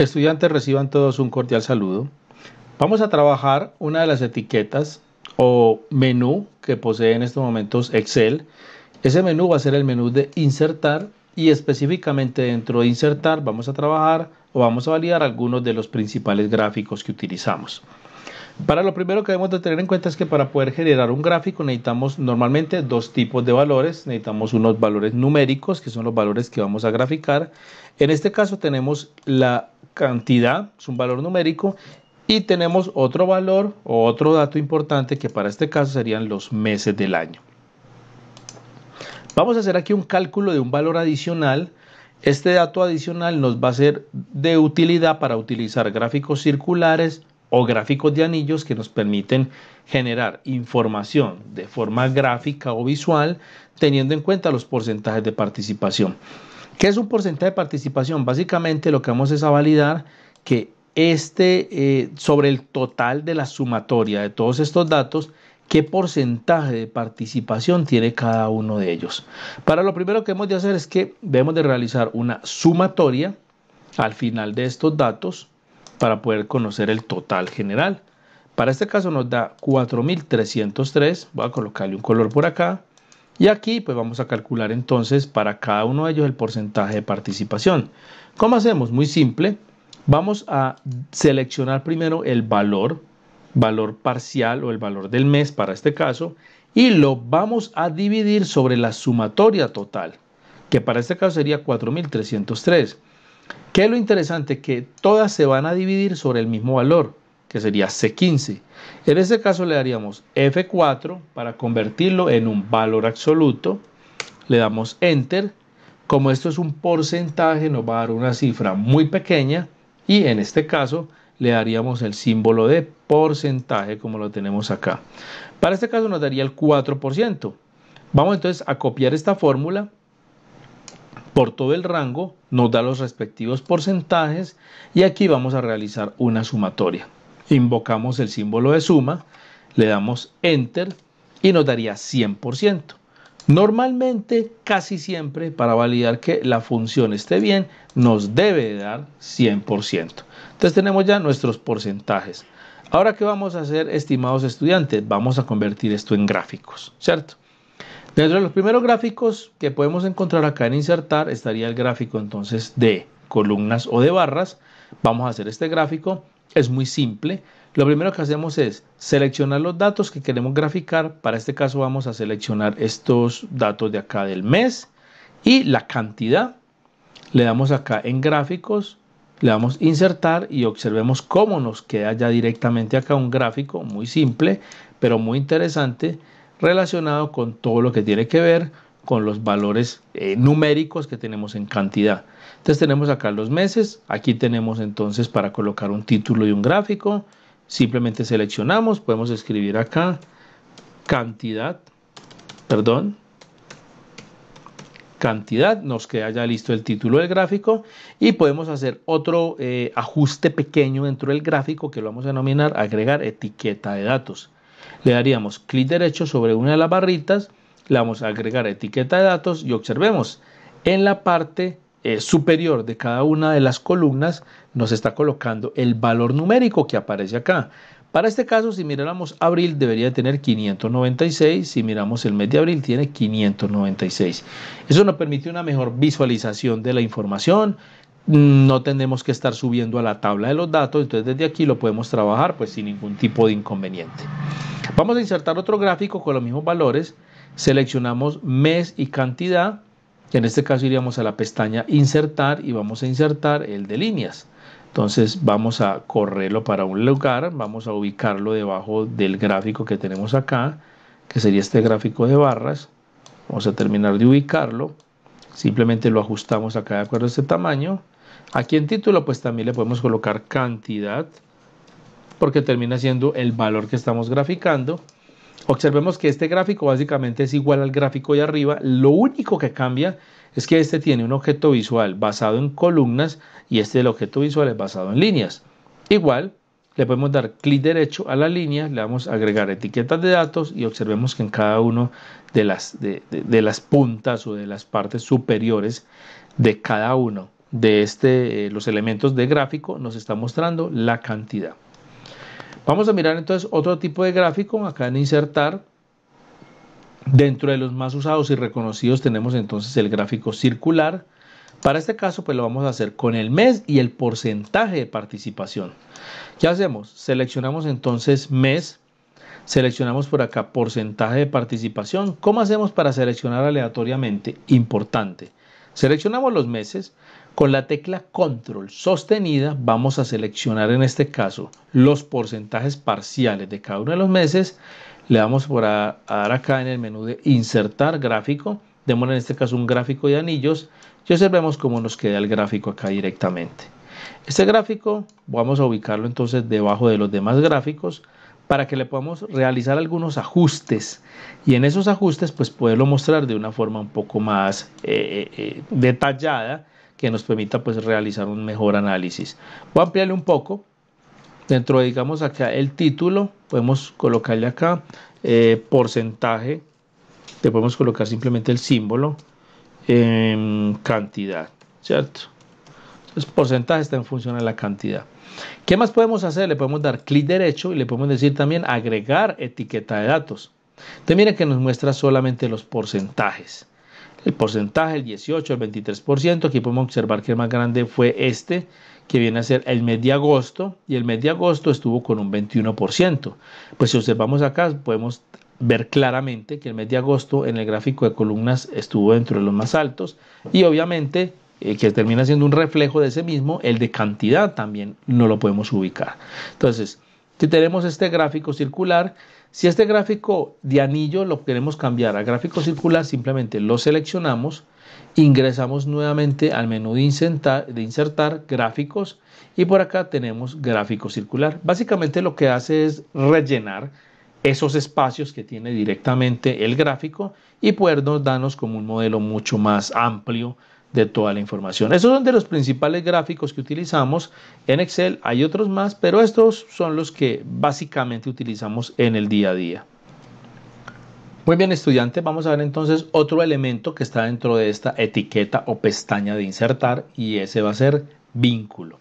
Estudiantes, reciban todos un cordial saludo. Vamos a trabajar una de las etiquetas o menú que posee en estos momentos Excel. Ese menú va a ser el menú de insertar y específicamente dentro de insertar vamos a trabajar o vamos a validar algunos de los principales gráficos que utilizamos. Para lo primero que debemos de tener en cuenta es que para poder generar un gráfico necesitamos normalmente dos tipos de valores. Necesitamos unos valores numéricos, que son los valores que vamos a graficar. En este caso tenemos la cantidad, es un valor numérico, y tenemos otro valor o otro dato importante que para este caso serían los meses del año. Vamos a hacer aquí un cálculo de un valor adicional. Este dato adicional nos va a ser de utilidad para utilizar gráficos circulares o gráficos de anillos que nos permiten generar información de forma gráfica o visual teniendo en cuenta los porcentajes de participación. ¿Qué es un porcentaje de participación? Básicamente lo que vamos es a validar que este, eh, sobre el total de la sumatoria de todos estos datos, qué porcentaje de participación tiene cada uno de ellos. Para lo primero que hemos de hacer es que debemos de realizar una sumatoria al final de estos datos para poder conocer el total general. Para este caso nos da 4.303, voy a colocarle un color por acá. Y aquí pues vamos a calcular entonces para cada uno de ellos el porcentaje de participación. ¿Cómo hacemos? Muy simple. Vamos a seleccionar primero el valor, valor parcial o el valor del mes para este caso, y lo vamos a dividir sobre la sumatoria total, que para este caso sería 4.303. ¿Qué es lo interesante? Que todas se van a dividir sobre el mismo valor, que sería C15. En este caso le daríamos F4 para convertirlo en un valor absoluto. Le damos Enter. Como esto es un porcentaje, nos va a dar una cifra muy pequeña y en este caso le daríamos el símbolo de porcentaje como lo tenemos acá. Para este caso nos daría el 4%. Vamos entonces a copiar esta fórmula por todo el rango, nos da los respectivos porcentajes y aquí vamos a realizar una sumatoria. Invocamos el símbolo de suma, le damos enter y nos daría 100%. Normalmente, casi siempre, para validar que la función esté bien, nos debe dar 100%. Entonces tenemos ya nuestros porcentajes. Ahora, ¿qué vamos a hacer, estimados estudiantes? Vamos a convertir esto en gráficos, ¿cierto? Dentro de los primeros gráficos que podemos encontrar acá en insertar estaría el gráfico entonces de columnas o de barras. Vamos a hacer este gráfico, es muy simple. Lo primero que hacemos es seleccionar los datos que queremos graficar. Para este caso vamos a seleccionar estos datos de acá del mes y la cantidad. Le damos acá en gráficos, le damos insertar y observemos cómo nos queda ya directamente acá un gráfico muy simple, pero muy interesante relacionado con todo lo que tiene que ver con los valores eh, numéricos que tenemos en cantidad. Entonces tenemos acá los meses, aquí tenemos entonces para colocar un título y un gráfico, simplemente seleccionamos, podemos escribir acá cantidad, perdón, cantidad, nos queda ya listo el título del gráfico y podemos hacer otro eh, ajuste pequeño dentro del gráfico que lo vamos a denominar agregar etiqueta de datos. Le daríamos clic derecho sobre una de las barritas, le vamos a agregar etiqueta de datos y observemos en la parte eh, superior de cada una de las columnas nos está colocando el valor numérico que aparece acá. Para este caso, si miráramos abril, debería tener 596. Si miramos el mes de abril, tiene 596. Eso nos permite una mejor visualización de la información, no tenemos que estar subiendo a la tabla de los datos, entonces desde aquí lo podemos trabajar pues sin ningún tipo de inconveniente. Vamos a insertar otro gráfico con los mismos valores, seleccionamos mes y cantidad, en este caso iríamos a la pestaña insertar y vamos a insertar el de líneas. Entonces vamos a correrlo para un lugar, vamos a ubicarlo debajo del gráfico que tenemos acá, que sería este gráfico de barras. Vamos a terminar de ubicarlo, simplemente lo ajustamos acá de acuerdo a este tamaño Aquí en título pues también le podemos colocar cantidad porque termina siendo el valor que estamos graficando. Observemos que este gráfico básicamente es igual al gráfico de arriba. Lo único que cambia es que este tiene un objeto visual basado en columnas y este el objeto visual es basado en líneas. Igual, le podemos dar clic derecho a la línea, le vamos a agregar etiquetas de datos y observemos que en cada uno de las, de las puntas o de las partes superiores de cada uno de este, eh, los elementos de gráfico nos está mostrando la cantidad. Vamos a mirar entonces otro tipo de gráfico, acá en insertar. Dentro de los más usados y reconocidos tenemos entonces el gráfico circular. Para este caso pues lo vamos a hacer con el mes y el porcentaje de participación. ¿Qué hacemos? Seleccionamos entonces mes, seleccionamos por acá porcentaje de participación. ¿Cómo hacemos para seleccionar aleatoriamente? Importante. Seleccionamos los meses con la tecla control sostenida vamos a seleccionar en este caso los porcentajes parciales de cada uno de los meses. Le damos por a, dar acá en el menú de insertar gráfico. Démosle en este caso un gráfico de anillos y observemos cómo nos queda el gráfico acá directamente. Este gráfico vamos a ubicarlo entonces debajo de los demás gráficos para que le podamos realizar algunos ajustes y en esos ajustes pues poderlo mostrar de una forma un poco más eh, eh, eh, detallada que nos permita pues realizar un mejor análisis. Voy a ampliarle un poco. Dentro de, digamos, acá el título, podemos colocarle acá eh, porcentaje, le podemos colocar simplemente el símbolo, en cantidad, ¿cierto? Entonces, porcentaje está en función de la cantidad. ¿Qué más podemos hacer? Le podemos dar clic derecho y le podemos decir también agregar etiqueta de datos. Entonces, miren que nos muestra solamente los porcentajes el porcentaje, el 18, el 23%. Aquí podemos observar que el más grande fue este, que viene a ser el mes de agosto, y el mes de agosto estuvo con un 21%. Pues si observamos acá, podemos ver claramente que el mes de agosto en el gráfico de columnas estuvo dentro de los más altos, y obviamente eh, que termina siendo un reflejo de ese mismo, el de cantidad también no lo podemos ubicar. Entonces, si tenemos este gráfico circular, si este gráfico de anillo lo queremos cambiar a gráfico circular, simplemente lo seleccionamos, ingresamos nuevamente al menú de insertar, gráficos y por acá tenemos gráfico circular. Básicamente lo que hace es rellenar esos espacios que tiene directamente el gráfico y podernos darnos como un modelo mucho más amplio de toda la información. Esos son de los principales gráficos que utilizamos en Excel. Hay otros más, pero estos son los que básicamente utilizamos en el día a día. Muy bien, estudiante, vamos a ver entonces otro elemento que está dentro de esta etiqueta o pestaña de insertar y ese va a ser vínculo.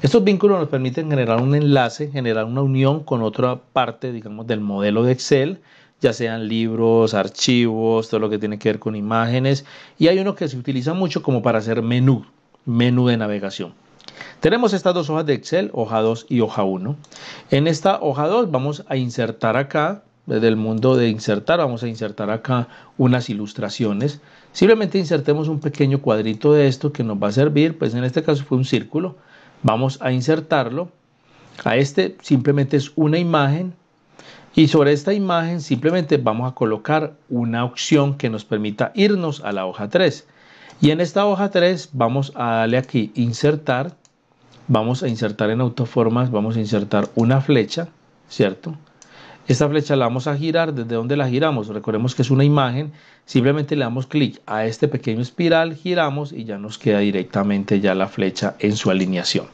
Estos vínculos nos permiten generar un enlace, generar una unión con otra parte, digamos, del modelo de Excel ya sean libros, archivos, todo lo que tiene que ver con imágenes. Y hay uno que se utiliza mucho como para hacer menú, menú de navegación. Tenemos estas dos hojas de Excel, hoja 2 y hoja 1. En esta hoja 2 vamos a insertar acá, desde el mundo de insertar, vamos a insertar acá unas ilustraciones. Simplemente insertemos un pequeño cuadrito de esto que nos va a servir, pues en este caso fue un círculo. Vamos a insertarlo. A este simplemente es una imagen y sobre esta imagen simplemente vamos a colocar una opción que nos permita irnos a la hoja 3. Y en esta hoja 3 vamos a darle aquí insertar. Vamos a insertar en autoformas, vamos a insertar una flecha, ¿cierto? Esta flecha la vamos a girar, ¿desde dónde la giramos? Recordemos que es una imagen, simplemente le damos clic a este pequeño espiral, giramos y ya nos queda directamente ya la flecha en su alineación.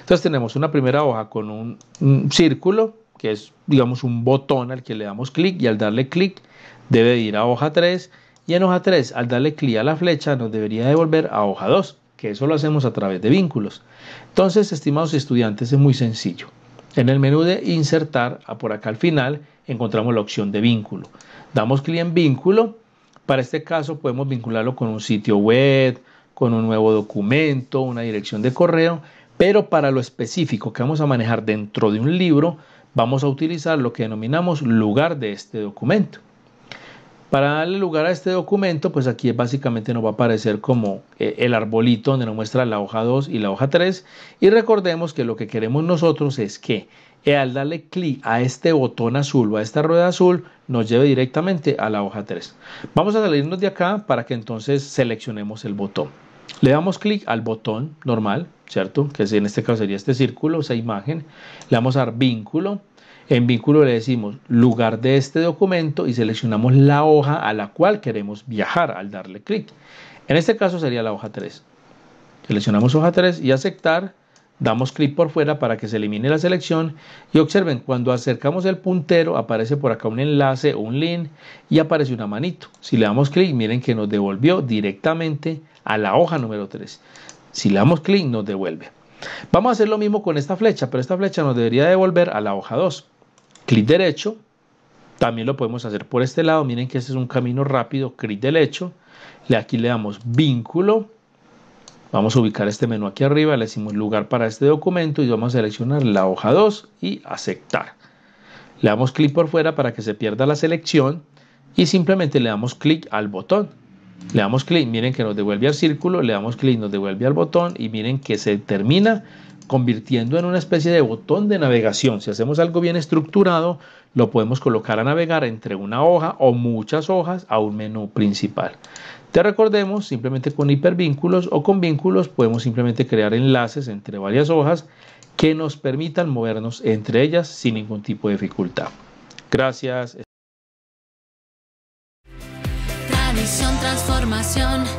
Entonces tenemos una primera hoja con un, un círculo, que es, digamos, un botón al que le damos clic y al darle clic debe ir a hoja 3 y en hoja 3 al darle clic a la flecha nos debería devolver a hoja 2, que eso lo hacemos a través de vínculos. Entonces, estimados estudiantes, es muy sencillo. En el menú de insertar, por acá al final, encontramos la opción de vínculo. Damos clic en vínculo. Para este caso podemos vincularlo con un sitio web, con un nuevo documento, una dirección de correo, pero para lo específico que vamos a manejar dentro de un libro, vamos a utilizar lo que denominamos lugar de este documento. Para darle lugar a este documento, pues aquí básicamente nos va a aparecer como eh, el arbolito donde nos muestra la hoja 2 y la hoja 3. Y recordemos que lo que queremos nosotros es que eh, al darle clic a este botón azul o a esta rueda azul, nos lleve directamente a la hoja 3. Vamos a salirnos de acá para que entonces seleccionemos el botón. Le damos clic al botón normal, ¿cierto? Que en este caso sería este círculo, esa imagen. Le vamos a dar vínculo. En vínculo le decimos lugar de este documento y seleccionamos la hoja a la cual queremos viajar al darle clic. En este caso sería la hoja 3. Seleccionamos hoja 3 y aceptar. Damos clic por fuera para que se elimine la selección y observen, cuando acercamos el puntero aparece por acá un enlace o un link y aparece una manito. Si le damos clic, miren que nos devolvió directamente a la hoja número 3. Si le damos clic nos devuelve. Vamos a hacer lo mismo con esta flecha, pero esta flecha nos debería devolver a la hoja 2. Clic derecho, también lo podemos hacer por este lado. Miren que este es un camino rápido, clic derecho. Aquí le damos vínculo. Vamos a ubicar este menú aquí arriba, le decimos lugar para este documento y vamos a seleccionar la hoja 2 y aceptar. Le damos clic por fuera para que se pierda la selección y simplemente le damos clic al botón le damos clic, miren que nos devuelve al círculo, le damos clic, nos devuelve al botón y miren que se termina convirtiendo en una especie de botón de navegación. Si hacemos algo bien estructurado, lo podemos colocar a navegar entre una hoja o muchas hojas a un menú principal. Te recordemos, simplemente con hipervínculos o con vínculos podemos simplemente crear enlaces entre varias hojas que nos permitan movernos entre ellas sin ningún tipo de dificultad. Gracias. ¡Gracias!